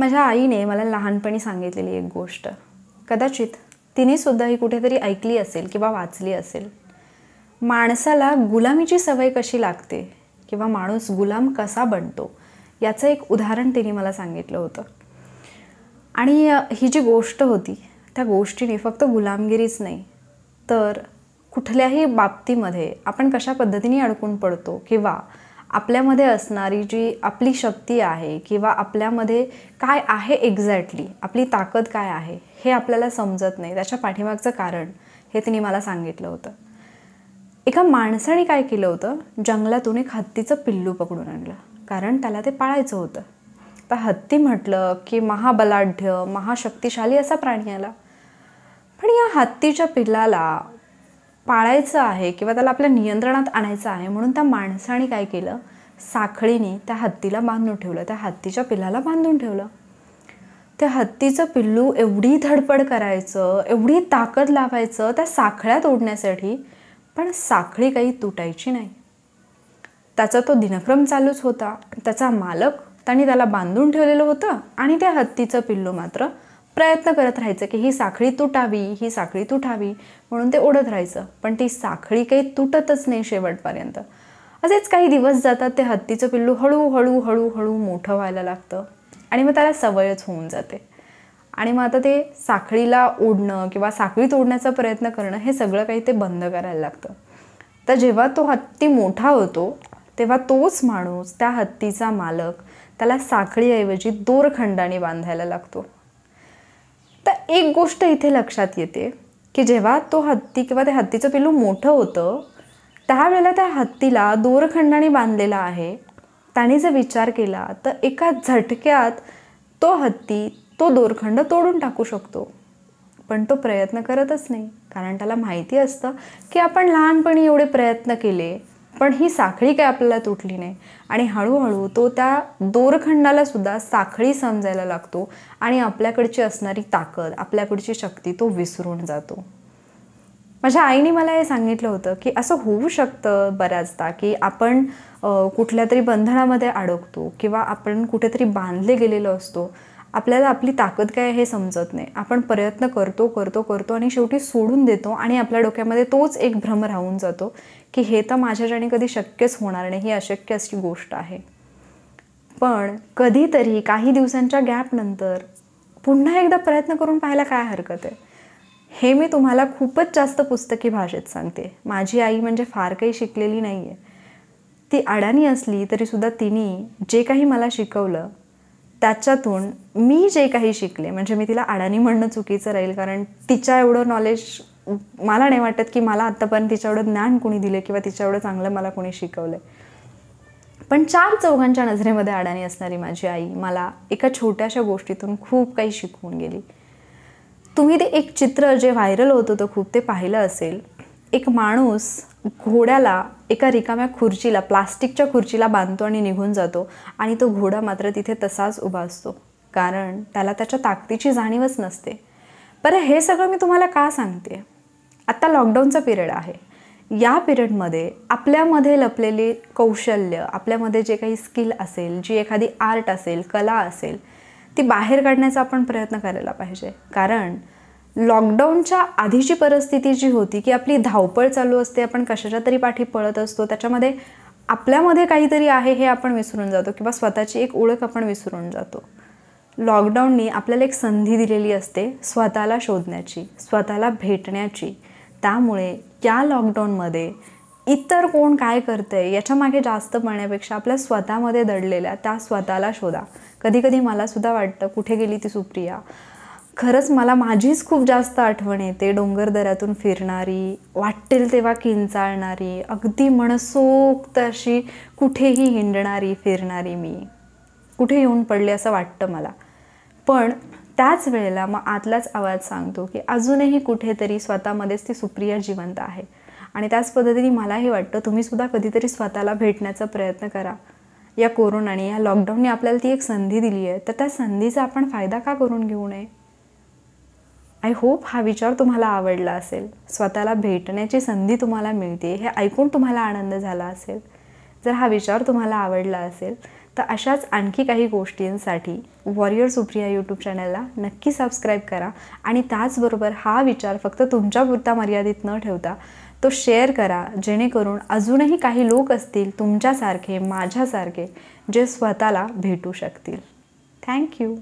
माझ्या आईने मला लहानपणी सांगितलेली एक गोष्ट कदाचित तिनेसुद्धा ही कुठेतरी ऐकली असेल किंवा वाचली असेल माणसाला गुलामीची सवय कशी लागते किंवा माणूस गुलाम कसा बनतो याचं एक उदाहरण तिने मला सांगितलं होतं आणि ही जी गोष्ट होती त्या गोष्टीने फक्त गुलामगिरीच नाही तर कुठल्याही बाबतीमध्ये आपण कशा पद्धतीने अडकून पडतो किंवा आपल्यामध्ये असणारी जी आपली शक्ती आहे किंवा आपल्यामध्ये काय आहे एक्झॅक्टली आपली ताकद काय आहे हे आपल्याला समजत नाही त्याच्या पाठीमागचं कारण हे तिने मला सांगितलं होतं एका माणसाने काय केलं होतं जंगलातून एक हत्तीचं पिल्लू पकडून आणलं कारण त्याला ते पाळायचं होतं आता हत्ती म्हटलं की महाबलाढ्य महाशक्तिशाली असा प्राणी आला पण या हत्तीच्या पिल्लाला पाळायचं आहे किंवा त्याला आपल्या नियंत्रणात आणायचं आहे म्हणून त्या माणसाने काय केलं साखळीने त्या हत्तीला बांधून ठेवलं त्या हत्तीच्या पिल्लाला बांधून ठेवलं त्या हत्तीचं पिल्लू एवढी धडपड करायचं एवढी ताकद लावायचं त्या साखळ्या तोडण्यासाठी पण साखळी काही तुटायची नाही त्याचा तो दिनक्रम चालूच होता त्याचा मालक त्याने त्याला बांधून ठेवलेलं होतं आणि त्या हत्तीचं पिल्लू मात्र प्रयत्न करत राहायचं की ही साखळी तुटावी ही साखळी तुटावी म्हणून ते ओढत राहायचं पण ती साखळी काही तुटतच नाही शेवटपर्यंत असेच काही दिवस जातात ते हत्तीचं पिल्लू हळूहळू हळूहळू मोठं व्हायला लागतं आणि मग त्याला सवयच होऊन जाते आणि मग आता ते साखळीला ओढणं किंवा साखळी तोडण्याचा प्रयत्न करणं हे सगळं काही ते बंद करायला लागतं तर जेव्हा तो हत्ती मोठा होतो तेव्हा तोच माणूस त्या हत्तीचा मालक त्याला साखळीऐवजी दोरखंडाने बांधायला लागतो तर एक गोष्ट इथे लक्षात येते की जेव्हा तो हत्ती किंवा त्या हत्तीचं पिलू मोठं होतं त्यावेळेला त्या हत्तीला दोरखंडाने बांधलेला आहे त्याने जर विचार केला तर एका झटक्यात तो हत्ती तो दोरखंड तोडून टाकू शकतो पण तो प्रयत्न करतच नाही कारण त्याला माहिती असतं की आपण लहानपणी एवढे प्रयत्न केले पण ही साखळी काय आपल्याला तुटली नाही आणि हळूहळू तो त्या दोरखंडाला सुद्धा साखळी समजायला लागतो आणि आपल्याकडची असणारी ताकद आपल्याकडची शक्ती तो विसरून जातो माझ्या आईने मला हे सांगितलं होतं की असं होऊ शकतं बऱ्याचदा की आपण कुठल्या तरी बंधनामध्ये अडकतो किंवा आपण कुठेतरी बांधले गेलेलो असतो आपल्याला आपली ताकद काय हे समजत नाही आपण प्रयत्न करतो करतो करतो आणि शेवटी सोडून देतो आणि आपल्या डोक्यामध्ये तोच एक भ्रम राहून जातो की हे तर माझ्याच्याने कधी शक्यच होणार नाही ही अशक्य अशी गोष्ट आहे पण कधीतरी काही दिवसांच्या गॅपनंतर पुन्हा एकदा प्रयत्न करून पाहायला काय हरकत आहे हे मी तुम्हाला खूपच जास्त पुस्तकी भाषेत सांगते माझी आई म्हणजे फार काही शिकलेली नाही आहे ती अडाणी असली तरीसुद्धा तिने जे काही मला शिकवलं त्याच्यातून मी जे काही शिकले म्हणजे मी तिला अडाणी म्हणणं चुकीचं राहील कारण तिच्या एवढं नॉलेज मला नाही वाटत की मला आत्तापर्यंत तिच्या एवढं ज्ञान कोणी दिलं किंवा तिच्या एवढं चांगलं मला कोणी शिकवलं पण चार चौघांच्या नजरेमध्ये अडाणी असणारी माझी आई मला एका छोट्याशा गोष्टीतून खूप काही शिकवून गेली तुम्ही ते एक चित्र जे व्हायरल होत होतं खूप ते पाहिलं असेल एक माणूस घोड्याला एका रिकाम्या खुर्चीला प्लास्टिकच्या खुर्चीला बांधतो आणि निघून जातो आणि तो घोडा मात्र तिथे तसाच उभा असतो कारण त्याला त्याच्या ताकदीची जाणीवच नसते बरं हे सगळं मी तुम्हाला का सांगते आत्ता लॉकडाऊनचा पिरियड आहे या पिरियडमध्ये आपल्यामध्ये लपलेले कौशल्य आपल्यामध्ये जे काही स्किल असेल जी एखादी आर्ट असेल कला असेल ती बाहेर काढण्याचा आपण प्रयत्न करायला पाहिजे कारण लॉकडाऊनच्या आधीची परिस्थिती जी होती की आपली धावपळ चालू असते आपण कशाच्या तरी पाठी पळत असतो त्याच्यामध्ये आपल्यामध्ये काहीतरी आहे हे आपण विसरून जातो किंवा स्वतःची एक ओळख आपण विसरून जातो लॉकडाऊनने आपल्याला एक संधी दिलेली असते स्वतःला शोधण्याची स्वतःला भेटण्याची त्यामुळे या लॉकडाऊनमध्ये इतर कोण काय करतंय याच्या मागे जास्त पळण्यापेक्षा आपल्या स्वतःमध्ये दडलेल्या त्या स्वतःला शोधा कधीकधी मलासुद्धा वाटतं कुठे गेली ती सुप्रिया खरंच मला माझीच खूप जास्त आठवण येते डोंगरदऱ्यातून फिरणारी वाटेल तेव्हा किंचाळणारी अगदी मनसोक्त अशी कुठेही हिंडणारी फिरणारी मी कुठे येऊन पडले असं वाटतं मला पण त्याच वेळेला मग आतलाच आवाज सांगतो की अजूनही कुठेतरी स्वतःमध्येच ती सुप्रिया जिवंत आहे आणि त्याच पद्धतीने मलाही वाटतं तुम्हीसुद्धा कधीतरी स्वतःला भेटण्याचा प्रयत्न करा या कोरोनाने या लॉकडाऊनने आपल्याला ती एक संधी दिली आहे तर त्या संधीचा आपण फायदा का करून घेऊ नये आय होप हा विचार तुम्हाला आवडला असेल स्वतःला भेटण्याची संधी तुम्हाला मिळते हे ऐकून तुम्हाला आनंद झाला असेल जर हा विचार तुम्हाला आवडला असेल तर अशाच आणखी काही गोष्टींसाठी वॉरियर सुप्रिया यूट्यूब चॅनलला नक्की सबस्क्राईब करा आणि त्याचबरोबर हा विचार फक्त तुमच्यापुरता मर्यादित न ठेवता तो शेअर करा जेणेकरून अजूनही काही लोक असतील तुमच्यासारखे माझ्यासारखे जे स्वतःला भेटू शकतील थँक्यू